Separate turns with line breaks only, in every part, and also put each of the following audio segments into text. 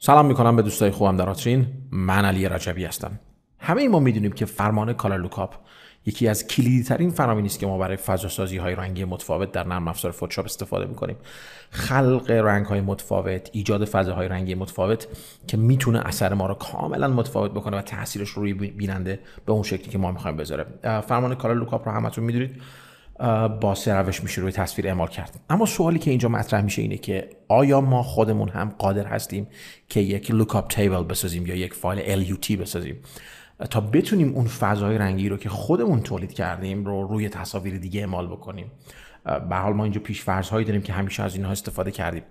سلام میکنم به دوستای خوبم در آترین من علی رجبی هستم همه ما میدونیم که فرمان کالالوکاپ یکی از کلیدی ترین فرامینی نیست که ما برای فضا سازی های رنگی متفاوت در نرم افزار فتوشاپ استفاده میکنیم خلق رنگ های متفاوت ایجاد فضاهای رنگی متفاوت که میتونه اثر ما رو کاملا متفاوت بکنه و تاثیرش رو روی بیننده به اون شکلی که ما میخوایم بذاره فرمان کالالوکاپ رو همتون میدونید با روش میشه روی تصویر اعمال کرد اما سوالی که اینجا مطرح میشه اینه که آیا ما خودمون هم قادر هستیم که یک لوکاپ تیبل بسازیم یا یک فایل LUT بسازیم تا بتونیم اون فضای رنگی رو که خودمون تولید کردیم رو روی تصاویر دیگه اعمال بکنیم به حال ما اینجا پیش فرض هایی داریم که همیشه از اینها استفاده کردیم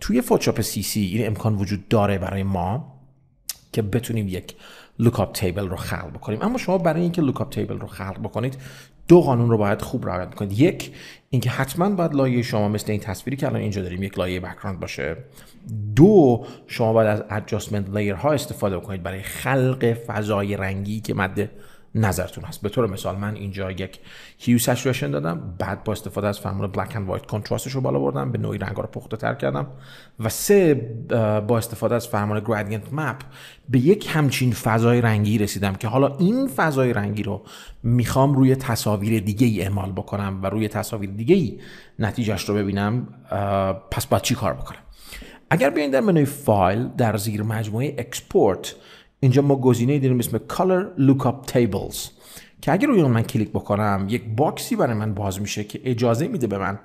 توی فتوشاپ سی سی این امکان وجود داره برای ما که بتونیم یک لوکاپ تیبل رو خلق بکنیم اما شما برای اینکه لوکاپ تیبل رو خلق بکنید دو قانون رو باید خوب رعایت کنید یک اینکه حتما باید لایه شما مثل این تصویری که الان اینجا داریم یک لایه بکراند باشه دو شما باید از ادجاستمنت layer استفاده کنید برای خلق فضای رنگی که مد نظرتون هست به طور مثال من اینجا یک هیو سچوریشن دادم بعد با استفاده از فرمول بلک اند وایت کنتراستش رو بالا بردم به نوعی رنگا رو پخته تر کردم و سه با استفاده از فرمول گرادینت مپ به یک همچین فضای رنگی رسیدم که حالا این فضای رنگی رو میخوام روی تصاویر دیگه ای اعمال بکنم و روی تصاویر دیگه ای نتیجهش رو ببینم پس با چی کار بکنم اگر بیاین در منوی فایل در زیر مجموعه اکسپورت اینجا ما گزینه داریم اسم Color Lookup Tables که اگر روی من کلیک بکنم یک باکسی برای من باز میشه که اجازه میده به من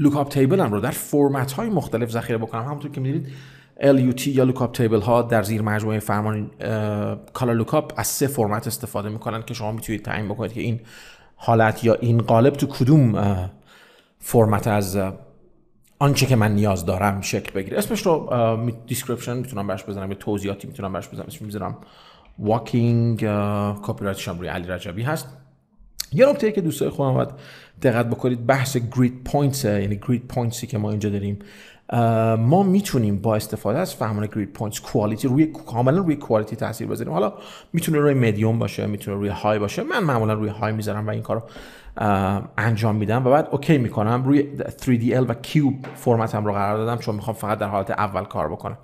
Lookup Table هم رو در فرمت های مختلف ذخیره بکنم همونطور که میدید LUT یا Lookup تیبل ها در زیر مجموعه فرمان Color Lookup از سه فرمت استفاده میکنن که شما میتونید تعیین بکنید که این حالت یا این قالب تو کدوم فرمت از آنچه که من نیاز دارم شکل بگیره اسمش رو دیسکریپشن میتونم براش بزنم یه توضیحاتی میتونم براش بزنم اسمش میذارم واکینگ کپی روی علی رجبی هست یه نکته که دوستای خودم باید دقت بکنید بحث گرید پوینتس یعنی گرید پوینتسی که ما اینجا داریم ما میتونیم با استفاده از فهمان گرید پوینتس کوالیتی روی کاملا روی کوالیتی تاثیر بذاریم حالا میتونه روی مدیوم باشه میتونه روی های باشه من معمولا روی های میذارم و این کارو انجام میدم و بعد اوکی میکنم روی 3DL و کیوب فرمتم رو قرار دادم چون میخوام فقط در حالت اول کار بکنم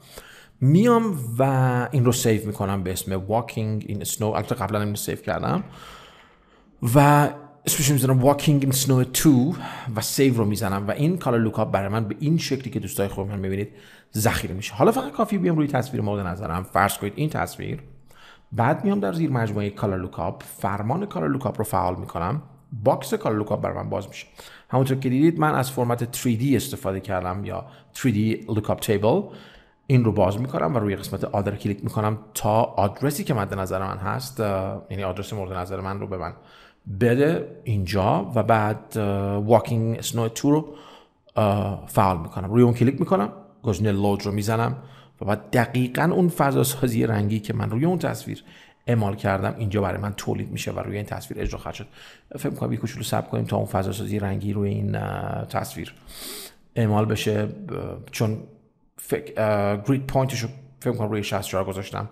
میام و این رو سیو میکنم به اسم واکینگ این Snow، البته قبلا رو سیو کردم و اسمش میزنم واکینگ این سنو 2 و سیو رو میزنم و این کالا لوکا برای من به این شکلی که دوستای خوب من میبینید ذخیره میشه حالا فقط کافی بیام روی تصویر مورد نظرم فرض کنید این تصویر بعد میام در زیر مجموعه کالا لوکاپ فرمان کالا لوکاپ رو فعال میکنم باکس کالا لوکاپ برای من باز میشه همونطور که دیدید من از فرمت 3D استفاده کردم یا 3D lookup table این رو باز میکنم و روی قسمت آدر کلیک میکنم تا آدرسی که مد نظر من هست یعنی آدرس مورد نظر من رو به من بده اینجا و بعد واکینگ سنو تو رو فعال میکنم روی اون کلیک میکنم گزینه لود رو میزنم و بعد دقیقا اون فضا سازی رنگی که من روی اون تصویر اعمال کردم اینجا برای من تولید میشه و روی این تصویر اجرا خواهد شد فکر میکنم یه کوچولو صبر کنیم تا اون فضا سازی رنگی روی این تصویر اعمال بشه چون فکر گرید پوینتش رو فکر کنم روی 64 گذاشتم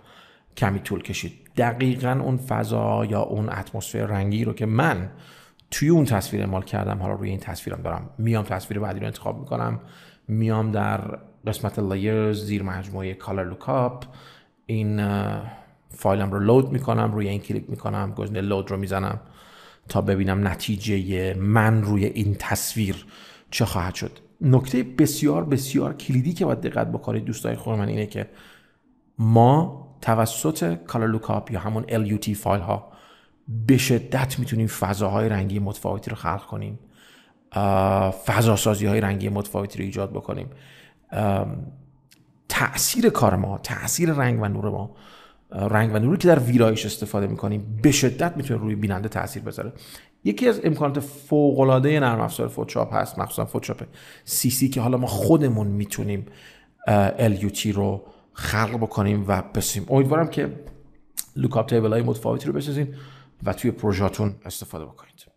کمی طول کشید دقیقا اون فضا یا اون اتمسفر رنگی رو که من توی اون تصویر اعمال کردم حالا روی این تصویرم دارم میام تصویر بعدی رو انتخاب میکنم میام در قسمت لایرز زیر مجموعه کالر لوکاپ این فایلم رو لود میکنم روی این کلیک میکنم گزینه لود رو میزنم تا ببینم نتیجه من روی این تصویر چه خواهد شد نکته بسیار بسیار کلیدی که باید دقت بکنید دوستای خود من اینه که ما توسط کالالوکاپ یا همون LUT فایل ها به شدت میتونیم فضاهای رنگی متفاوتی رو خلق کنیم فضاسازی های رنگی متفاوتی رو ایجاد بکنیم تاثیر کار ما تاثیر رنگ و نور ما رنگ و نوری که در ویرایش استفاده میکنیم به شدت میتونه روی بیننده تاثیر بذاره یکی از امکانات فوق العاده نرم افزار فتوشاپ هست مخصوصا فتوشاپ سی سی که حالا ما خودمون میتونیم LUT رو خلق بکنیم و بسیم امیدوارم که لوکاپ تیبل های متفاوتی رو بسازین و توی پروژاتون استفاده بکنید